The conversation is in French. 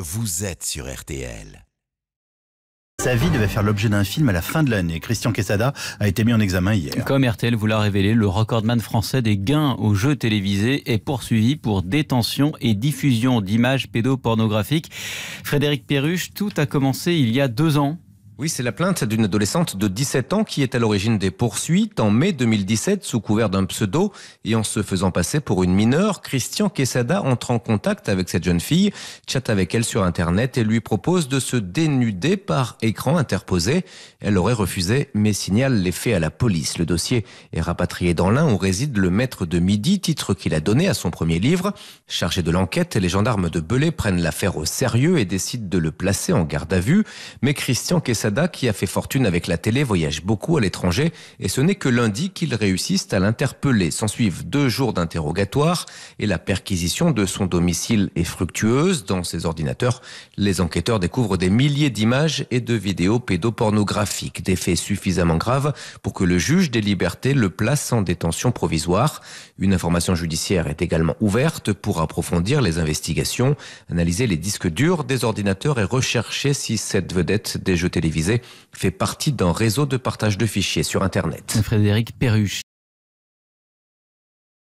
Vous êtes sur RTL. Sa vie devait faire l'objet d'un film à la fin de l'année. Christian Quesada a été mis en examen hier. Comme RTL vous l'a révélé, le recordman français des gains aux jeux télévisés est poursuivi pour détention et diffusion d'images pédopornographiques. Frédéric Perruche, tout a commencé il y a deux ans oui, c'est la plainte d'une adolescente de 17 ans qui est à l'origine des poursuites en mai 2017 sous couvert d'un pseudo et en se faisant passer pour une mineure. Christian Quesada entre en contact avec cette jeune fille, chatte avec elle sur Internet et lui propose de se dénuder par écran interposé. Elle aurait refusé mais signale les faits à la police. Le dossier est rapatrié dans l'un où réside le maître de midi, titre qu'il a donné à son premier livre. Chargé de l'enquête, les gendarmes de Belay prennent l'affaire au sérieux et décident de le placer en garde à vue. Mais Christian Quesada qui a fait fortune avec la télé, voyage beaucoup à l'étranger et ce n'est que lundi qu'ils réussissent à l'interpeller. S'en suivent deux jours d'interrogatoire et la perquisition de son domicile est fructueuse. Dans ses ordinateurs, les enquêteurs découvrent des milliers d'images et de vidéos pédopornographiques, des faits suffisamment graves pour que le juge des libertés le place en détention provisoire. Une information judiciaire est également ouverte pour approfondir les investigations, analyser les disques durs des ordinateurs et rechercher si cette vedette des jeux télévisés fait partie d'un réseau de partage de fichiers sur Internet. Frédéric Perruche.